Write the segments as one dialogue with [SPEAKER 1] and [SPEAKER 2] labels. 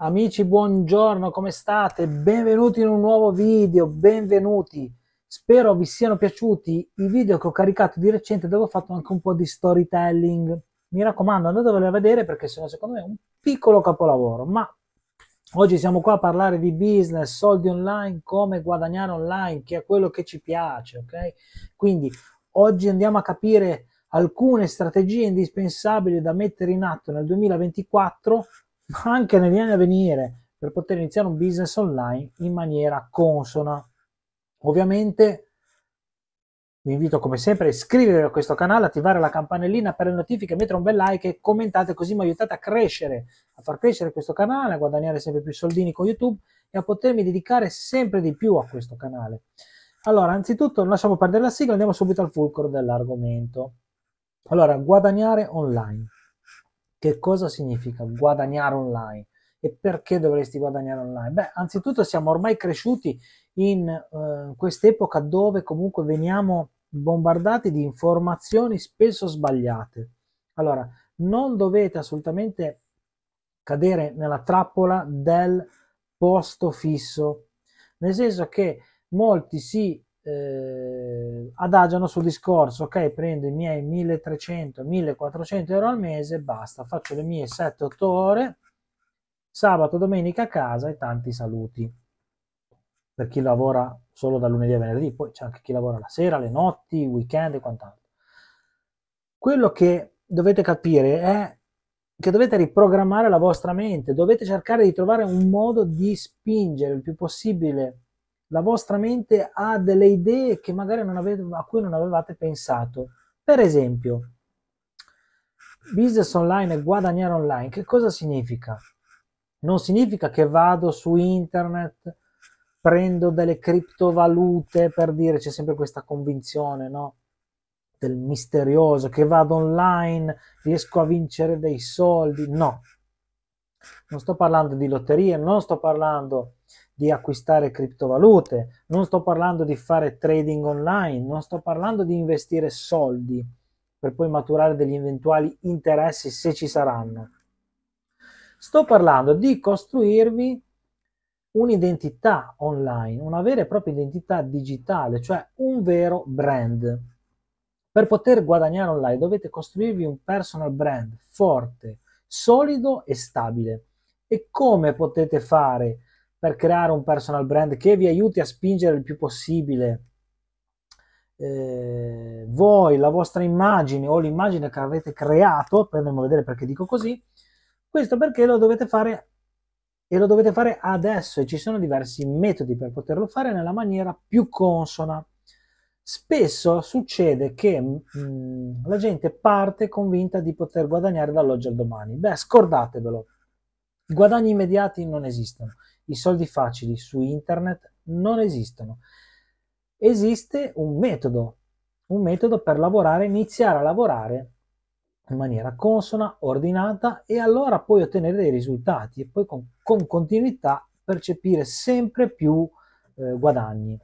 [SPEAKER 1] Amici, buongiorno, come state? Benvenuti in un nuovo video, benvenuti. Spero vi siano piaciuti i video che ho caricato di recente dove ho fatto anche un po' di storytelling. Mi raccomando, andatevelo a vedere perché sono secondo me un piccolo capolavoro. Ma oggi siamo qua a parlare di business, soldi online, come guadagnare online, che è quello che ci piace, ok? Quindi oggi andiamo a capire alcune strategie indispensabili da mettere in atto nel 2024 ma anche negli anni a venire, per poter iniziare un business online in maniera consona. Ovviamente vi invito come sempre a iscrivervi a questo canale, attivare la campanellina per le notifiche, mettere un bel like e commentate così mi aiutate a crescere, a far crescere questo canale, a guadagnare sempre più soldini con YouTube e a potermi dedicare sempre di più a questo canale. Allora, anzitutto lasciamo perdere la sigla, andiamo subito al fulcro dell'argomento. Allora, guadagnare online. Che cosa significa guadagnare online? E perché dovresti guadagnare online? Beh, anzitutto siamo ormai cresciuti in eh, quest'epoca dove comunque veniamo bombardati di informazioni spesso sbagliate. Allora, non dovete assolutamente cadere nella trappola del posto fisso, nel senso che molti si eh, adagiano sul discorso, ok, prendo i miei 1300-1400 euro al mese, basta, faccio le mie 7-8 ore, sabato, domenica a casa e tanti saluti. Per chi lavora solo da lunedì a venerdì, poi c'è anche chi lavora la sera, le notti, i weekend e quant'altro. Quello che dovete capire è che dovete riprogrammare la vostra mente, dovete cercare di trovare un modo di spingere il più possibile la vostra mente ha delle idee che magari non avete, a cui non avevate pensato. Per esempio, business online e guadagnare online, che cosa significa? Non significa che vado su internet, prendo delle criptovalute per dire c'è sempre questa convinzione, no? Del misterioso, che vado online, riesco a vincere dei soldi. No, non sto parlando di lotterie, non sto parlando di acquistare criptovalute, non sto parlando di fare trading online, non sto parlando di investire soldi per poi maturare degli eventuali interessi se ci saranno. Sto parlando di costruirvi un'identità online, una vera e propria identità digitale, cioè un vero brand. Per poter guadagnare online dovete costruirvi un personal brand forte, solido e stabile. E come potete fare? per creare un personal brand che vi aiuti a spingere il più possibile eh, voi, la vostra immagine o l'immagine che avete creato, poi andremo a vedere perché dico così, questo perché lo dovete fare e lo dovete fare adesso e ci sono diversi metodi per poterlo fare nella maniera più consona. Spesso succede che mh, mm, la gente parte convinta di poter guadagnare dall'oggi al domani. Beh, scordatevelo, i guadagni immediati non esistono i soldi facili su internet non esistono. Esiste un metodo, un metodo per lavorare, iniziare a lavorare in maniera consona, ordinata e allora puoi ottenere dei risultati e poi con, con continuità percepire sempre più eh, guadagni.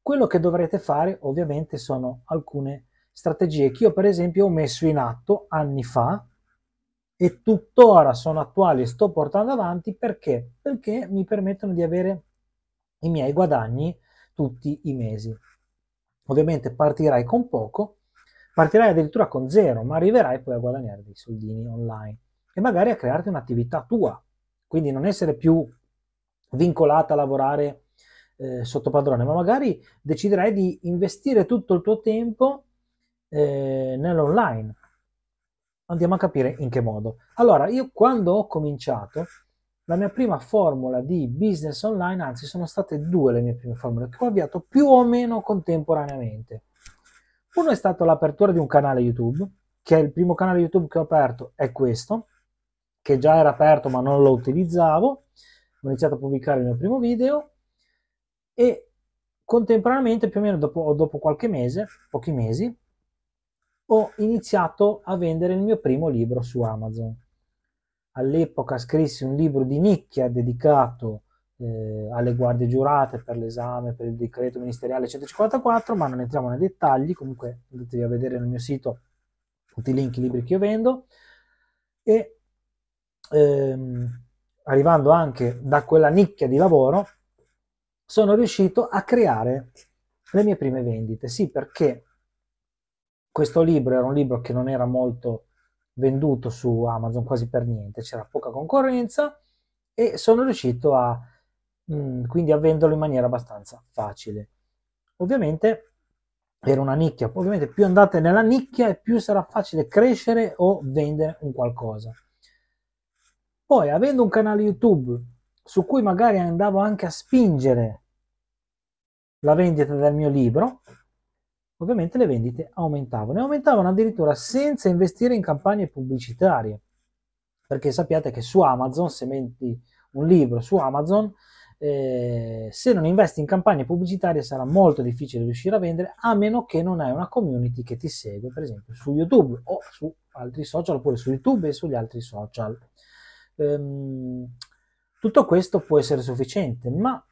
[SPEAKER 1] Quello che dovrete fare ovviamente sono alcune strategie che io per esempio ho messo in atto anni fa e tuttora sono attuali e sto portando avanti perché? Perché mi permettono di avere i miei guadagni tutti i mesi. Ovviamente partirai con poco, partirai addirittura con zero, ma arriverai poi a guadagnare dei soldini online e magari a crearti un'attività tua. Quindi non essere più vincolata a lavorare eh, sotto padrone, ma magari deciderai di investire tutto il tuo tempo eh, nell'online Andiamo a capire in che modo. Allora, io quando ho cominciato, la mia prima formula di business online, anzi sono state due le mie prime formule, che ho avviato più o meno contemporaneamente. Uno è stato l'apertura di un canale YouTube, che è il primo canale YouTube che ho aperto, è questo, che già era aperto ma non lo utilizzavo. Ho iniziato a pubblicare il mio primo video e contemporaneamente, più o meno dopo, dopo qualche mese, pochi mesi, ho iniziato a vendere il mio primo libro su Amazon. All'epoca scrissi un libro di nicchia dedicato eh, alle guardie giurate per l'esame, per il decreto ministeriale 154, ma non entriamo nei dettagli, comunque andatevi a vedere nel mio sito tutti i link, i libri che io vendo. E ehm, arrivando anche da quella nicchia di lavoro, sono riuscito a creare le mie prime vendite. Sì, perché questo libro era un libro che non era molto venduto su Amazon quasi per niente, c'era poca concorrenza e sono riuscito a mh, mm, quindi a venderlo in maniera abbastanza facile. Ovviamente era una nicchia, ovviamente più andate nella nicchia e più sarà facile crescere o vendere un qualcosa. Poi avendo un canale YouTube su cui magari andavo anche a spingere la vendita del mio libro, ovviamente le vendite aumentavano e aumentavano addirittura senza investire in campagne pubblicitarie perché sappiate che su Amazon se metti un libro su Amazon eh, se non investi in campagne pubblicitarie sarà molto difficile riuscire a vendere a meno che non hai una community che ti segue per esempio su YouTube o su altri social oppure su YouTube e sugli altri social ehm, tutto questo può essere sufficiente ma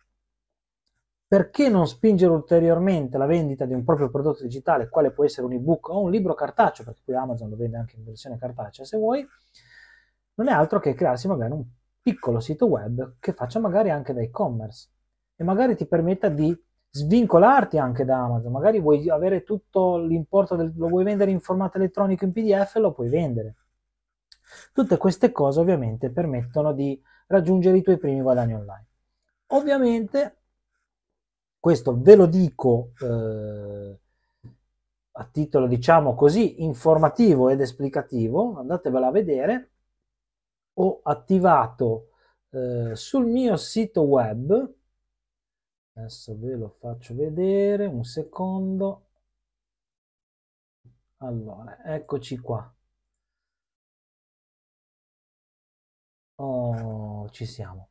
[SPEAKER 1] perché non spingere ulteriormente la vendita di un proprio prodotto digitale, quale può essere un ebook o un libro cartaceo, perché qui Amazon lo vende anche in versione cartacea se vuoi, non è altro che crearsi magari un piccolo sito web che faccia magari anche da e-commerce e magari ti permetta di svincolarti anche da Amazon, magari vuoi avere tutto l'importo, del, lo vuoi vendere in formato elettronico in PDF, e lo puoi vendere. Tutte queste cose ovviamente permettono di raggiungere i tuoi primi guadagni online. Ovviamente questo ve lo dico eh, a titolo, diciamo così, informativo ed esplicativo, andatevela a vedere. Ho attivato eh, sul mio sito web, adesso ve lo faccio vedere, un secondo. Allora, eccoci qua. Oh, ci siamo.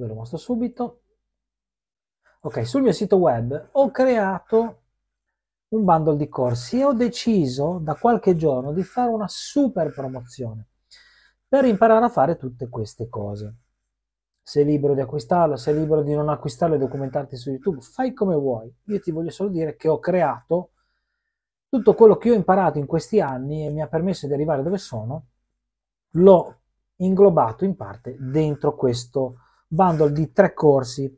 [SPEAKER 1] ve lo mostro subito. Ok, sul mio sito web ho creato un bundle di corsi e ho deciso da qualche giorno di fare una super promozione per imparare a fare tutte queste cose. Sei libero di acquistarlo, sei libero di non acquistarlo e documentarti su YouTube, fai come vuoi. Io ti voglio solo dire che ho creato tutto quello che ho imparato in questi anni e mi ha permesso di arrivare dove sono, l'ho inglobato in parte dentro questo bundle di tre corsi.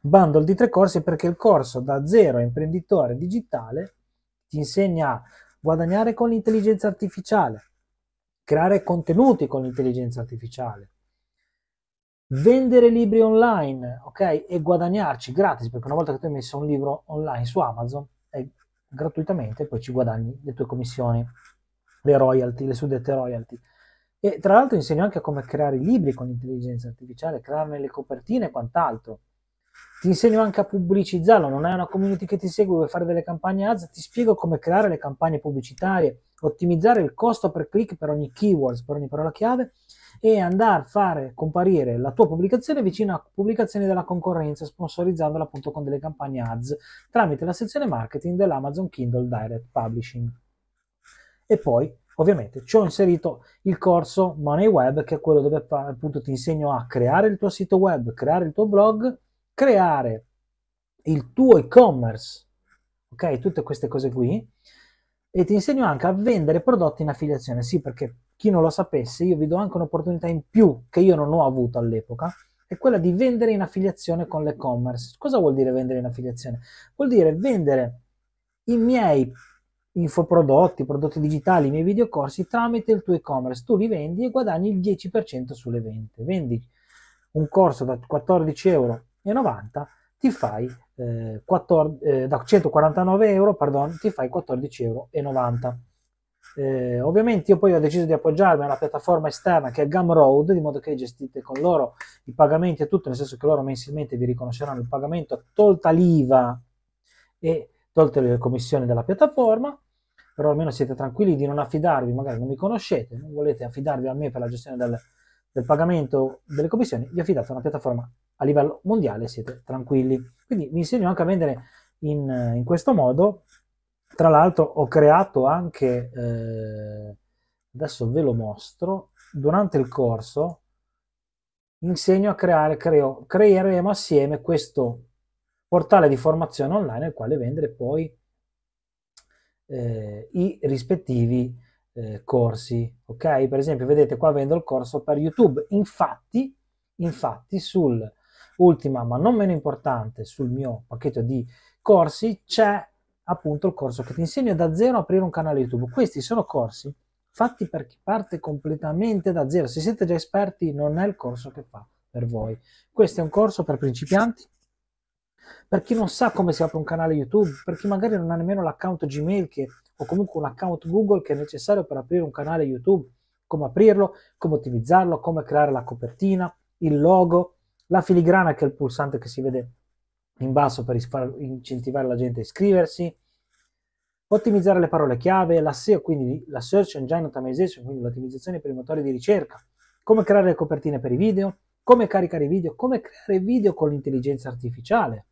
[SPEAKER 1] Bundle di tre corsi perché il corso da zero a imprenditore digitale ti insegna a guadagnare con l'intelligenza artificiale, creare contenuti con l'intelligenza artificiale, vendere libri online, ok? E guadagnarci gratis, perché una volta che tu hai messo un libro online su Amazon, è eh, gratuitamente, poi ci guadagni le tue commissioni, le royalty, le suddette royalty. E tra l'altro insegno anche come creare i libri con l'intelligenza artificiale, crearne le copertine e quant'altro. Ti insegno anche a pubblicizzarlo, non hai una community che ti segue, vuoi fare delle campagne ads, ti spiego come creare le campagne pubblicitarie, ottimizzare il costo per click per ogni keyword, per ogni parola chiave e andare a fare comparire la tua pubblicazione vicino a pubblicazioni della concorrenza, sponsorizzandola appunto con delle campagne ads tramite la sezione marketing dell'Amazon Kindle Direct Publishing. E poi Ovviamente ci ho inserito il corso Money Web, che è quello dove appunto ti insegno a creare il tuo sito web, creare il tuo blog, creare il tuo e-commerce, ok? Tutte queste cose qui. E ti insegno anche a vendere prodotti in affiliazione. Sì, perché chi non lo sapesse, io vi do anche un'opportunità in più che io non ho avuto all'epoca, è quella di vendere in affiliazione con l'e-commerce. Cosa vuol dire vendere in affiliazione? Vuol dire vendere i miei infoprodotti, prodotti digitali, i miei videocorsi tramite il tuo e-commerce. Tu li vendi e guadagni il 10% sulle vendite. Vendi un corso da 14,90 euro, ti fai, eh, 14, eh, da 149 euro, pardon, ti fai 14,90 euro. Eh, ovviamente io poi ho deciso di appoggiarmi a una piattaforma esterna che è Gumroad, di modo che gestite con loro i pagamenti e tutto, nel senso che loro mensilmente vi riconosceranno il pagamento tolta l'IVA e tolte le commissioni della piattaforma però almeno siete tranquilli di non affidarvi, magari non mi conoscete, non volete affidarvi a me per la gestione del, del pagamento delle commissioni, vi affidate a una piattaforma a livello mondiale, siete tranquilli. Quindi vi insegno anche a vendere in, eh, in questo modo. Tra l'altro ho creato anche, eh, adesso ve lo mostro, durante il corso insegno a creare, creo, creeremo assieme questo portale di formazione online nel quale vendere poi eh, i rispettivi eh, corsi. Ok? Per esempio, vedete qua vendo il corso per YouTube. Infatti, infatti sul ultima ma non meno importante sul mio pacchetto di corsi c'è appunto il corso che ti insegna da zero a aprire un canale YouTube. Questi sono corsi fatti per chi parte completamente da zero. Se siete già esperti, non è il corso che fa per voi. Questo è un corso per principianti per chi non sa come si apre un canale YouTube, per chi magari non ha nemmeno l'account Gmail che, o comunque un account Google che è necessario per aprire un canale YouTube, come aprirlo, come ottimizzarlo, come creare la copertina, il logo, la filigrana che è il pulsante che si vede in basso per incentivare la gente a iscriversi, ottimizzare le parole chiave, la SEO, quindi la Search Engine Optimization, quindi l'ottimizzazione per i motori di ricerca, come creare le copertine per i video, come caricare i video, come creare video con l'intelligenza artificiale,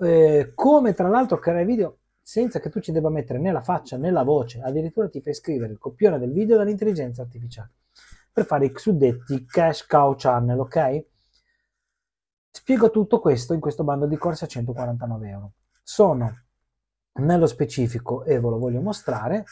[SPEAKER 1] eh, come tra l'altro creare video senza che tu ci debba mettere né la faccia né la voce, addirittura ti fai scrivere il copione del video dall'intelligenza artificiale per fare i suddetti cash cow channel, ok? Spiego tutto questo in questo bando di corsi a 149 euro. Sono nello specifico e ve lo voglio mostrare.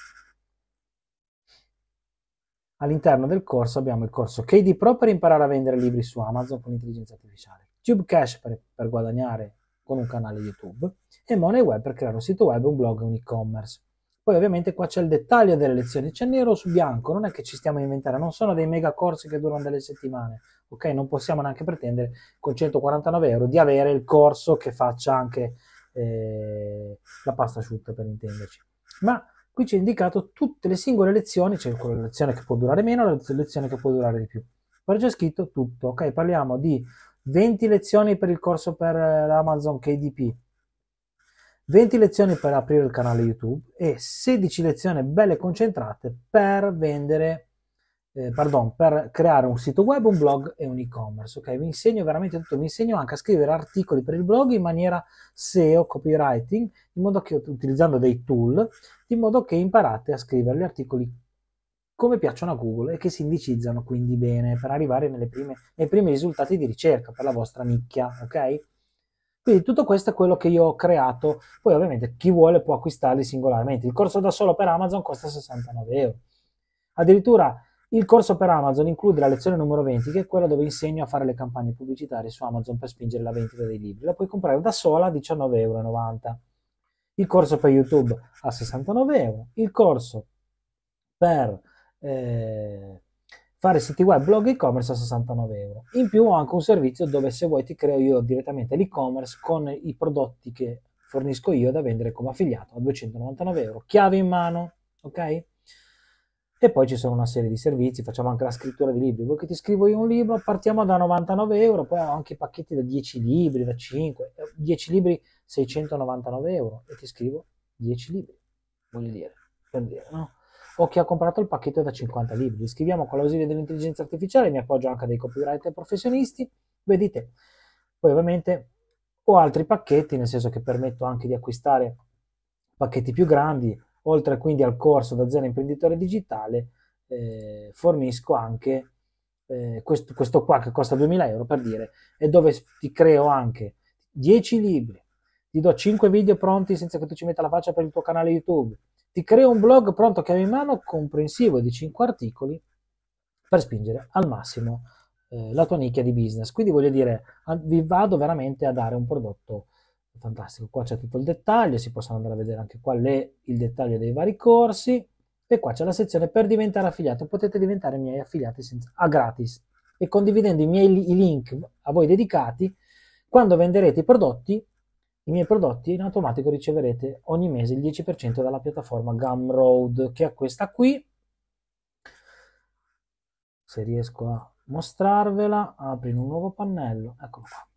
[SPEAKER 1] All'interno del corso abbiamo il corso KD Pro per imparare a vendere libri su Amazon con l'intelligenza artificiale, Tube Cash per, per guadagnare con un canale YouTube, e MoneyWeb per creare un sito web, un blog e un e-commerce. Poi ovviamente qua c'è il dettaglio delle lezioni, c'è nero su bianco, non è che ci stiamo a inventare, non sono dei mega corsi che durano delle settimane, ok? Non possiamo neanche pretendere con 149 euro di avere il corso che faccia anche eh, la pasta asciutta per intenderci. Ma qui c'è indicato tutte le singole lezioni, c'è cioè quella lezione che può durare meno, la lezione che può durare di più. Però c'è scritto tutto, ok? Parliamo di 20 lezioni per il corso per eh, l'Amazon KDP, 20 lezioni per aprire il canale YouTube e 16 lezioni belle concentrate per vendere, eh, pardon, per creare un sito web, un blog e un e-commerce. Ok, vi insegno veramente tutto, Mi insegno anche a scrivere articoli per il blog in maniera SEO, copywriting, in modo che utilizzando dei tool, in modo che imparate a scrivere gli articoli come piacciono a Google e che si indicizzano quindi bene per arrivare prime, nei primi risultati di ricerca per la vostra nicchia, ok? Quindi tutto questo è quello che io ho creato, poi ovviamente chi vuole può acquistarli singolarmente. Il corso da solo per Amazon costa 69 euro. Addirittura il corso per Amazon include la lezione numero 20, che è quella dove insegno a fare le campagne pubblicitarie su Amazon per spingere la vendita dei libri. La puoi comprare da sola a 19,90 euro. Il corso per YouTube a 69 euro. Il corso per eh, fare siti web, blog e-commerce a 69 euro. In più ho anche un servizio dove se vuoi ti creo io direttamente l'e-commerce con i prodotti che fornisco io da vendere come affiliato a 299 euro, chiave in mano, ok? E poi ci sono una serie di servizi, facciamo anche la scrittura di libri. Vuoi che ti scrivo io un libro? Partiamo da 99 euro, poi ho anche i pacchetti da 10 libri, da 5, 10 eh, libri 699 euro e ti scrivo 10 libri, voglio dire, per dire, no? o chi ha comprato il pacchetto da 50 libri. Scriviamo con l'ausilio dell'intelligenza artificiale, mi appoggio anche a dei copywriter professionisti, vedete. Poi ovviamente ho altri pacchetti, nel senso che permetto anche di acquistare pacchetti più grandi, oltre quindi al corso da zero imprenditore digitale, eh, fornisco anche eh, questo, questo qua che costa 2000 euro per dire, e dove ti creo anche 10 libri, ti do 5 video pronti senza che tu ci metta la faccia per il tuo canale YouTube, ti creo un blog pronto che in mano, comprensivo di 5 articoli, per spingere al massimo eh, la tua nicchia di business. Quindi voglio dire, vi vado veramente a dare un prodotto fantastico. Qua c'è tutto il dettaglio, si possono andare a vedere anche qual è il dettaglio dei vari corsi. E qua c'è la sezione per diventare affiliato. Potete diventare miei affiliati senza, a gratis e condividendo i miei i link a voi dedicati quando venderete i prodotti i miei prodotti in automatico riceverete ogni mese il 10% dalla piattaforma Gumroad, che è questa qui. Se riesco a mostrarvela, apri un nuovo pannello, eccolo qua.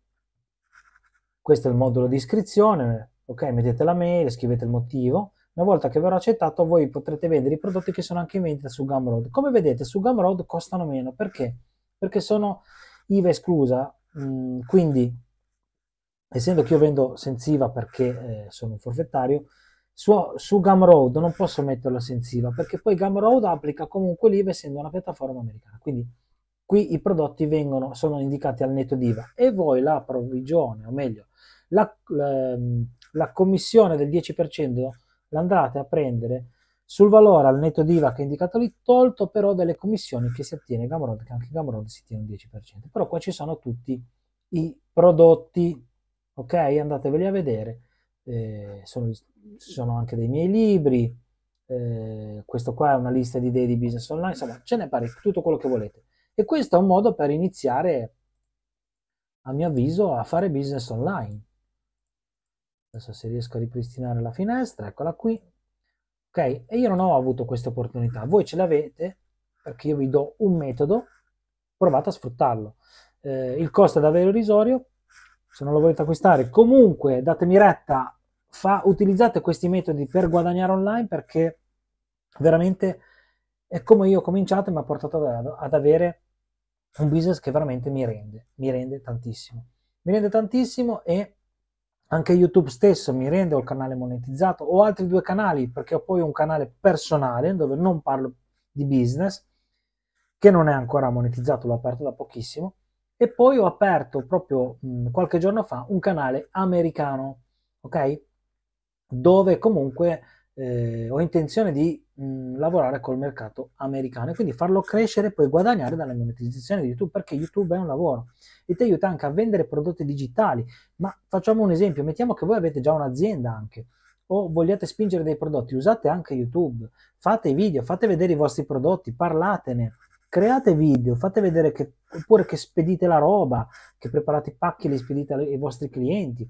[SPEAKER 1] Questo è il modulo di iscrizione, ok? Mettete la mail, scrivete il motivo. Una volta che verrà accettato, voi potrete vendere i prodotti che sono anche in vendita su Gumroad. Come vedete, su Gumroad costano meno, perché? Perché sono IVA esclusa, mh, mm, quindi essendo che io vendo sensiva perché eh, sono un forfettario, su, su Gumroad non posso metterla sensiva perché poi Gumroad applica comunque l'IVA essendo una piattaforma americana. Quindi qui i prodotti vengono, sono indicati al netto d'IVA e voi la provvigione, o meglio, la, la, ehm, la commissione del 10% l'andate a prendere sul valore al netto d'IVA che è indicato lì, tolto però delle commissioni che si attiene Gumroad, che anche Gumroad si tiene un 10%. Però qua ci sono tutti i prodotti ok? Andateveli a vedere, eh, sono, ci sono anche dei miei libri, eh, questo qua è una lista di idee di business online, insomma ce n'è parecchio, tutto quello che volete. E questo è un modo per iniziare, a mio avviso, a fare business online. Adesso se riesco a ripristinare la finestra, eccola qui. Ok, e io non ho avuto questa opportunità, voi ce l'avete perché io vi do un metodo, provate a sfruttarlo. Eh, il costo è davvero irrisorio, se non lo volete acquistare. Comunque, datemi retta, fa, utilizzate questi metodi per guadagnare online perché veramente è come io ho cominciato e mi ha portato ad, ad avere un business che veramente mi rende, mi rende tantissimo. Mi rende tantissimo e anche YouTube stesso mi rende ho il canale monetizzato, ho altri due canali perché ho poi un canale personale dove non parlo di business che non è ancora monetizzato, l'ho aperto da pochissimo e poi ho aperto proprio mh, qualche giorno fa un canale americano, ok? Dove comunque eh, ho intenzione di mh, lavorare col mercato americano e quindi farlo crescere e poi guadagnare dalla monetizzazione di YouTube perché YouTube è un lavoro e ti aiuta anche a vendere prodotti digitali. Ma facciamo un esempio, mettiamo che voi avete già un'azienda anche o vogliate spingere dei prodotti, usate anche YouTube, fate video, fate vedere i vostri prodotti, parlatene create video, fate vedere che, oppure che spedite la roba, che preparate i pacchi e li spedite ai vostri clienti.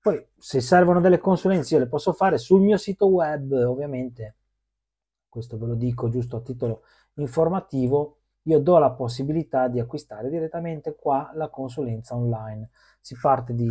[SPEAKER 1] Poi, se servono delle consulenze, io le posso fare sul mio sito web, ovviamente, questo ve lo dico giusto a titolo informativo, io do la possibilità di acquistare direttamente qua la consulenza online. Si parte di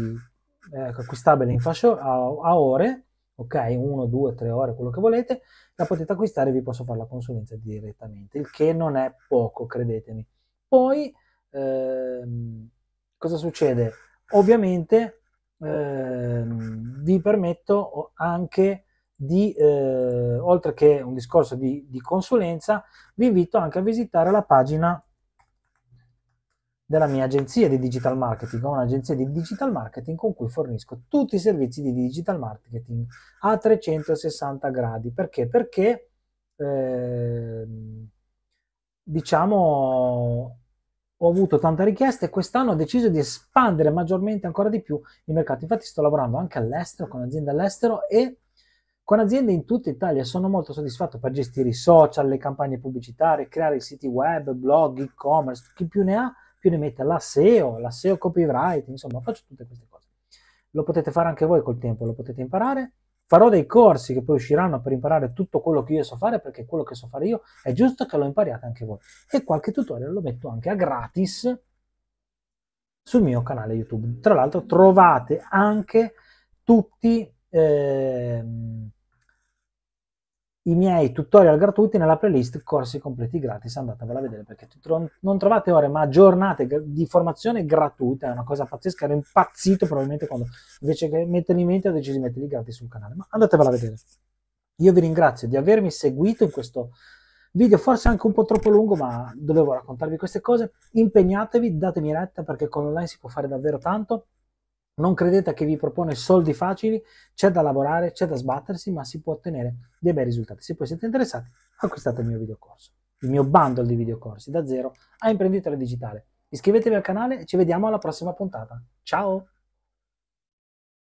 [SPEAKER 1] eh, acquistabile in fascia a, a ore, ok? Uno, due, tre ore, quello che volete, la potete acquistare e vi posso fare la consulenza direttamente, il che non è poco, credetemi. Poi, ehm, cosa succede? Ovviamente ehm, vi permetto anche di, eh, oltre che un discorso di, di consulenza, vi invito anche a visitare la pagina della mia agenzia di digital marketing. Ho un'agenzia di digital marketing con cui fornisco tutti i servizi di digital marketing a 360 gradi. Perché? Perché eh, diciamo ho avuto tanta richiesta e quest'anno ho deciso di espandere maggiormente ancora di più il mercato. Infatti sto lavorando anche all'estero, con aziende all'estero e con aziende in tutta Italia. Sono molto soddisfatto per gestire i social, le campagne pubblicitarie, creare siti web, blog, e-commerce, chi più ne ha più ne mette la SEO, la SEO copyright, insomma faccio tutte queste cose. Lo potete fare anche voi col tempo, lo potete imparare. Farò dei corsi che poi usciranno per imparare tutto quello che io so fare, perché quello che so fare io è giusto che lo impariate anche voi. E qualche tutorial lo metto anche a gratis sul mio canale YouTube. Tra l'altro trovate anche tutti... Ehm, i miei tutorial gratuiti nella playlist corsi completi gratis, andatevela a vedere perché non trovate ore ma giornate di formazione gratuita, è una cosa pazzesca, ero impazzito probabilmente quando invece che metterli in mente ho deciso di metterli gratis sul canale, ma andatevela a vedere. Io vi ringrazio di avermi seguito in questo video, forse anche un po' troppo lungo, ma dovevo raccontarvi queste cose. Impegnatevi, datemi retta perché con online si può fare davvero tanto non credete che vi propone soldi facili, c'è da lavorare, c'è da sbattersi, ma si può ottenere dei bei risultati. Se poi siete interessati, acquistate il mio videocorso, il mio bundle di videocorsi da zero a imprenditore digitale. Iscrivetevi al canale e ci vediamo alla prossima puntata. Ciao!